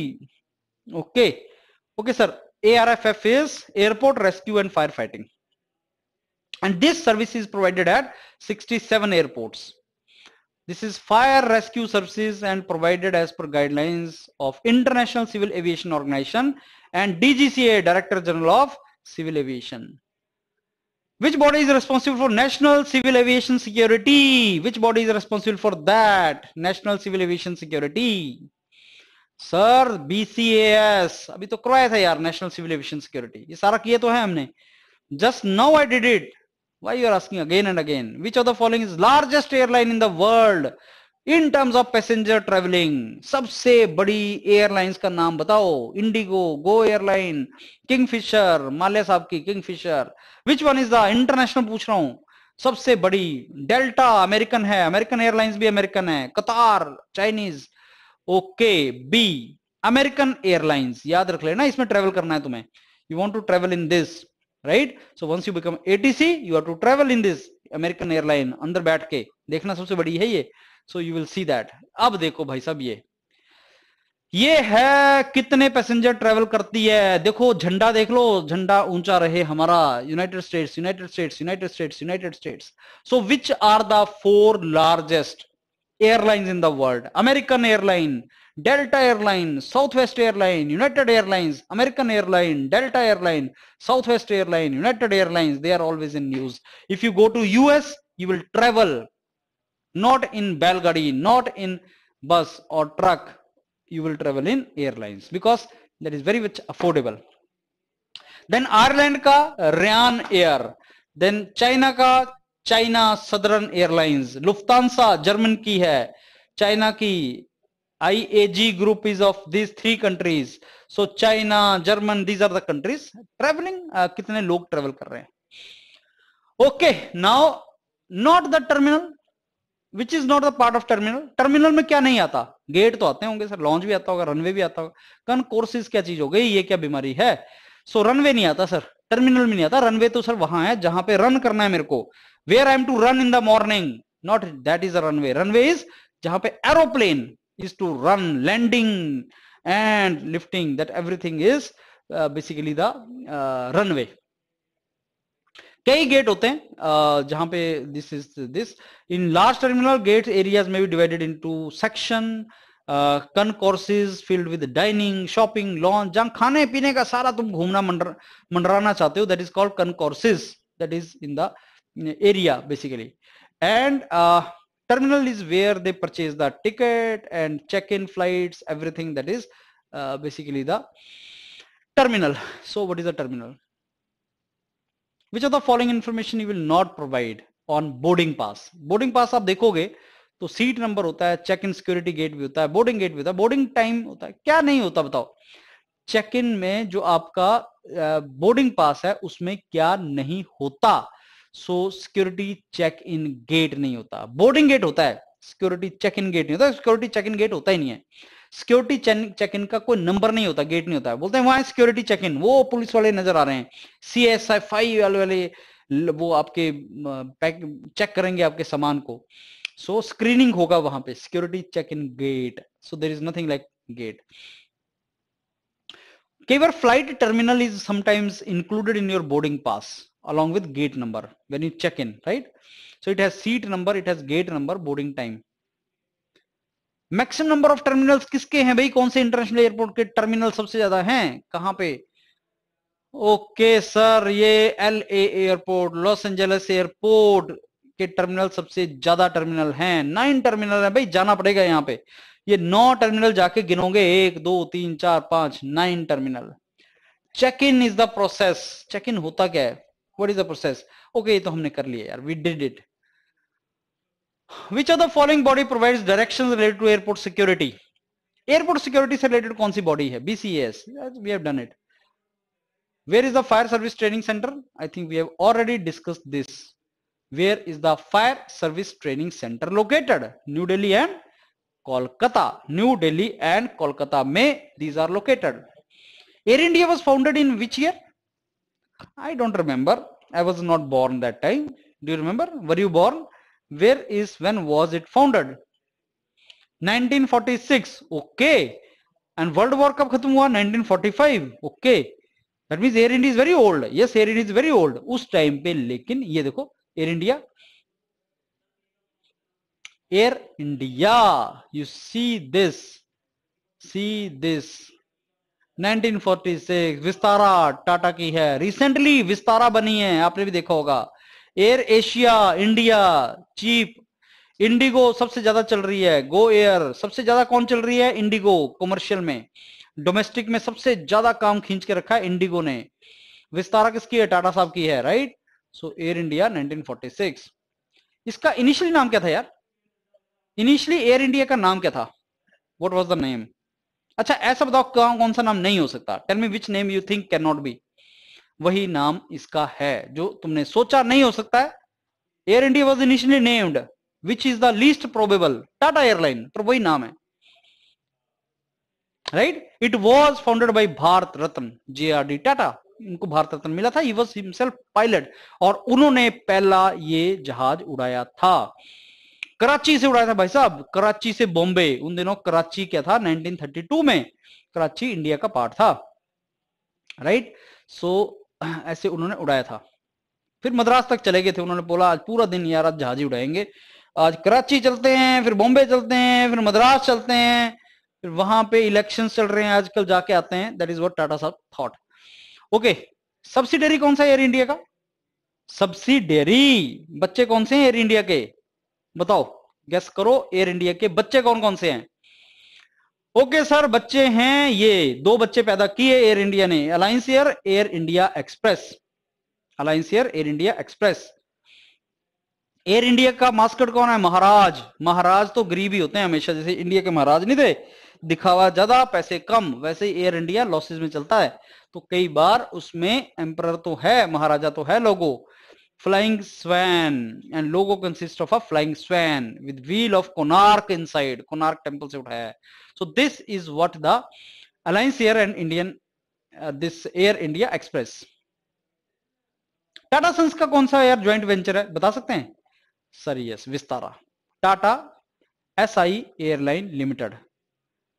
okay okay sir ARFF is airport rescue and firefighting and this service is provided at 67 airports this is fire rescue services and provided as per guidelines of International Civil Aviation Organization and DGCA Director General of Civil Aviation which body is responsible for national civil aviation security? Which body is responsible for that? National civil aviation security. Sir, BCAS. अभी तो करवाया था यार National Civil Aviation Security. ये सारा किया तो है हमने. Just now I did it. Why you are asking again and again? Which of the following is largest airline in the world? In terms of passenger travelling सबसे बड़ी airlines का नाम बताओ IndiGo go airline Kingfisher Mallya साहब की Kingfisher which one is the international पूछ रहा हूं सबसे बड़ी डेल्टा अमेरिकन है अमेरिकन एयरलाइंस भी अमेरिकन है Qatar Chinese okay B American airlines याद रख लेना इसमें ट्रेवल करना है तुम्हें you want to travel in this right so once you become ATC you are to travel in this American airline अंदर बैठ के देखना सबसे बड़ी है ये so you will see that अब देखो भाई साहब ये ये है कितने पैसेंजर ट्रेवल करती है देखो झंडा देख लो झंडा ऊंचा रहे हमारा United States United States United States United States so which are the four largest airlines in the world American airline Delta airline south west airline United airlines American airline Delta airline south west airline United airlines they are always in news if you go to US you will travel not in Balgadi, not in bus or truck. You will travel in airlines because that is very much affordable. Then Ireland ka Ryan Air, then China ka China Southern Airlines, Lufthansa German ki hai, China ki IAG group is of these three countries. So China, German, these are the countries traveling. Uh, कितने लोग travel Okay, now not the terminal which is not the part of terminal terminal में क्या नहीं आता gate तो आते होंगे sir launch भी आता होगा रनवे भी आता होगा कन कोर्सिस क्या चीज हो गई ये क्या बीमारी है सो so, रनवे नहीं आता सर टर्मिनल में नहीं आता रनवे तो सर वहां है जहां पे रन करना है मेरे को where I am to run in the morning not that is a runway runway is जहां पे aeroplane is to run landing and lifting that everything is basically the runway कई गेट होते हैं जहां पे this is this in large terminal gate areas में भी divided into section concourses filled with dining shopping lounge जहां खाने पीने का सारा तुम घूमना मंडराना चाहते हो that is called concourses that is in the area basically and terminal is where they purchase the ticket and check in flight everything that is basically the terminal so what is the terminal which of the following information you will not provide on boarding pass boarding pass आप देखोगे तो seat number होता है check in security gate भी होता है boarding gate भी होता है बोर्डिंग टाइम होता है क्या नहीं होता बताओ चेक इन में जो आपका बोर्डिंग पास है उसमें क्या नहीं होता so security check in gate नहीं होता बोर्डिंग गेट होता है सिक्योरिटी चेक इन गेट नहीं होता सिक्योरिटी चेक इन गेट होता ही नहीं है सिक्योरिटी चेक इन का कोई नंबर नहीं होता गेट नहीं होता है बोलते हैं वहां सिक्योरिटी चेक इन वो पुलिस वाले नजर आ रहे हैं सी एस आई फाइव वाले वाले वो आपके पैक चेक करेंगे आपके सामान को सो so, स्क्रीनिंग होगा वहां पे security check in gate so there is nothing like gate कई बार flight terminal is sometimes included in your boarding pass along with gate number when you check in right so it has seat number it has gate number boarding time maximum number of terminals किसके हैं भाई कौन से international airport के terminal सबसे ज्यादा हैं कहां पे ओके सर ये L airport Los Angeles airport के टर्मिनल सबसे ज्यादा टर्मिनल हैं नाइन टर्मिनल है भाई जाना पड़ेगा यहाँ पे ये नौ टर्मिनल जाके गिनोगे एक दो तीन चार पांच nine terminal check in is the process check in होता क्या है what is the process okay ये तो हमने कर लिया यार we did it which of the following body provides directions related to airport security airport security is related to consi body BCS. BCAS we have done it where is the fire service training center I think we have already discussed this where is the fire service training center located New Delhi and Kolkata New Delhi and Kolkata May these are located Air India was founded in which year I don't remember I was not born that time do you remember were you born where is when was it founded 1946 okay and world war कब खत्म हुआ 1945 okay that means air india is very old yes air india is very old उस time पे लेकिन ये देखो air india air india you see this see this 1946 Vistara Tata की है रिसेंटली विस्तारा बनी है आपने भी देखा होगा air Asia India cheap IndiGo सबसे ज्यादा चल रही है गो एयर सबसे ज्यादा कौन चल रही है इंडिगो कमर्शियल में डोमेस्टिक में सबसे ज्यादा काम खींच के रखा है इंडिगो ने विस्तारा किसकी है टाटा साहब की है राइट सो एयर इंडिया 1946 इसका इनिशियली नाम क्या था यार इनिशियली एयर इंडिया का नाम क्या था वट वॉज द नेम अच्छा ऐसा बताओ कौन सा नाम नहीं हो सकता tell me which name you think can not be वही नाम इसका है जो तुमने सोचा नहीं हो सकता है air India was initially named which is the least probable Tata airline पर वही नाम है right it was founded by Bharat Ratna J R D Tata इनको भारत रत्न मिला था वॉज हिमसेल्फ पायलट और उन्होंने पहला ये जहाज उड़ाया था कराची से उड़ाया था भाई साहब कराची से बॉम्बे उन दिनों कराची क्या था 1932 में कराची इंडिया का पार्ट था राइट सो ऐसे उन्होंने उड़ाया था फिर मद्रास तक चले गए थे उन्होंने बोला आज पूरा दिन यार आज जहाज उड़ाएंगे आज कराची चलते हैं फिर बॉम्बे चलते हैं फिर मद्रास चलते हैं फिर वहां पे इलेक्शन चल रहे हैं आजकल जाके आते हैं दैट इज वॉट टाटा साहब थॉट ओके सब्सिडरी कौन सा एयर इंडिया का सब्सिडरी बच्चे कौन से हैं एयर इंडिया के बताओ गैस करो एयर इंडिया के बच्चे कौन कौन से हैं ओके सर बच्चे हैं ये दो बच्चे पैदा किए एयर इंडिया ने alliance air air India express alliance air air India express air India का मास्कट कौन है महाराज महाराज तो गरीब ही होते हैं हमेशा जैसे इंडिया के महाराज नहीं थे दिखावा ज्यादा पैसे कम वैसे ही एयर इंडिया लॉसेज में चलता है तो कई बार उसमें एम्पर तो है महाराजा तो है logo flying swan and logo consist of a flying swan with wheel of Konark inside Konark temple से उठाया है So this is what the Alliance Air and Indian uh, this Air India Express. Tata Sons का कौन सा यार joint venture है बता सकते हैं sir yes, Vistara, Tata S I Airline Limited,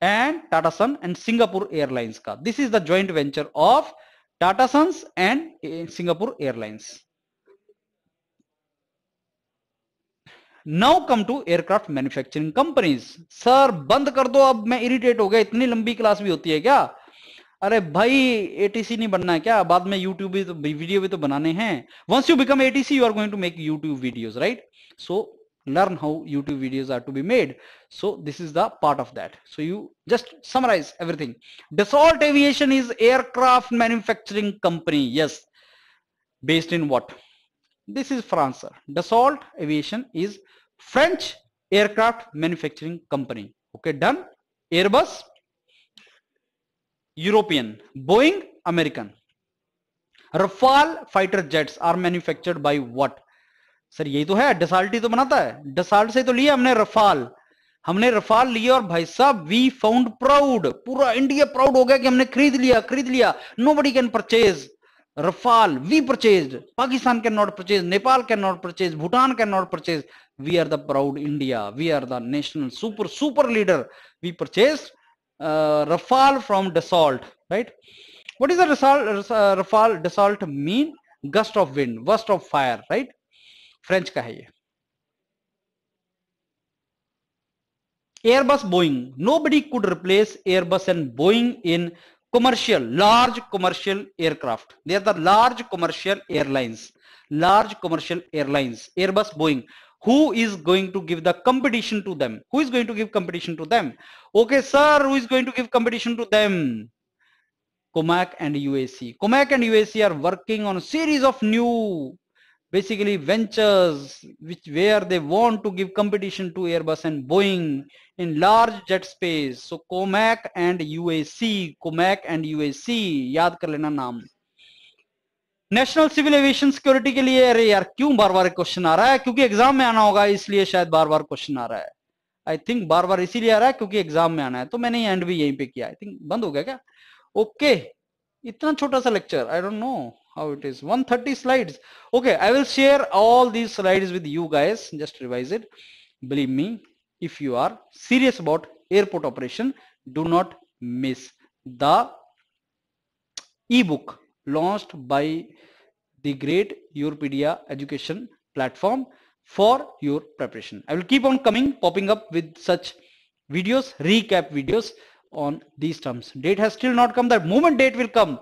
and Tata Sun and Singapore Airlines ka. This is the joint venture of Tata Sons and eh, Singapore Airlines. Now come to aircraft manufacturing companies sir बंद कर दो अब मैं irritate हो गया इतनी लंबी class भी होती है क्या अरे भाई एटीसी नहीं बनना है क्या बाद में यूट्यूब भी तो वीडियो भी तो बनाने हैं once you become ATC you are going to make YouTube videos right so learn how youtube videos are to be made so this is the part of that so you just summarize everything dassault aviation is aircraft manufacturing company yes based in what This is France sir. Dassault Aviation is French aircraft manufacturing company. Okay, done. Airbus, European. Boeing, American. Rafale fighter jets are manufactured by what? Sir यही तो है Dassault ही तो बनाता है Dassault से तो लिया हमने रफाल हमने रफाल लिया और भाई साहब वी फाउंड प्राउड पूरा इंडिया प्राउड हो गया कि हमने खरीद लिया खरीद लिया nobody can purchase Rafale, we purchased. Pakistan cannot purchase. Nepal cannot purchase. Bhutan cannot purchase. We are the proud India. We are the national super, super leader. We purchased uh, Rafale from Dassault, right? What is the result, uh, Rafale Dassault mean? Gust of wind, burst of fire, right? French hai ye. Airbus Boeing. Nobody could replace Airbus and Boeing in commercial, large commercial aircraft. They are the large commercial airlines, large commercial airlines, Airbus, Boeing. Who is going to give the competition to them? Who is going to give competition to them? Okay, sir, who is going to give competition to them? COMAC and UAC. COMAC and UAC are working on a series of new basically ventures which where they want to give competition to Airbus and Boeing in large jet space. So COMAC and UAC, COMAC and UAC, याद कर लेना नाम national civil aviation security के लिए अरे यार क्यों बार बार question आ रहा है क्योंकि एग्जाम में आना होगा इसलिए शायद बार बार क्वेश्चन आ रहा है आई थिंक बार बार इसीलिए आ रहा है क्योंकि एग्जाम में आना है तो मैंने एंड भी यहीं पे किया आई थिंक बंद हो गया क्या ओके okay. इतना छोटा सा lecture I don't know how it is 130 slides okay I will share all these slides with you guys just revise it believe me if you are serious about airport operation do not miss the ebook launched by the great Europedia education platform for your preparation I will keep on coming popping up with such videos recap videos on these terms date has still not come That moment date will come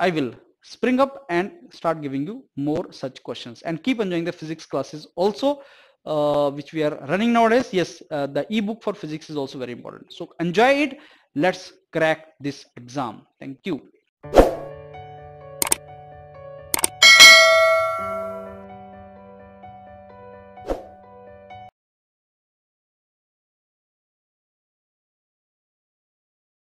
I will spring up and start giving you more such questions and keep enjoying the physics classes also uh, which we are running nowadays yes uh, the ebook for physics is also very important so enjoy it let's crack this exam thank you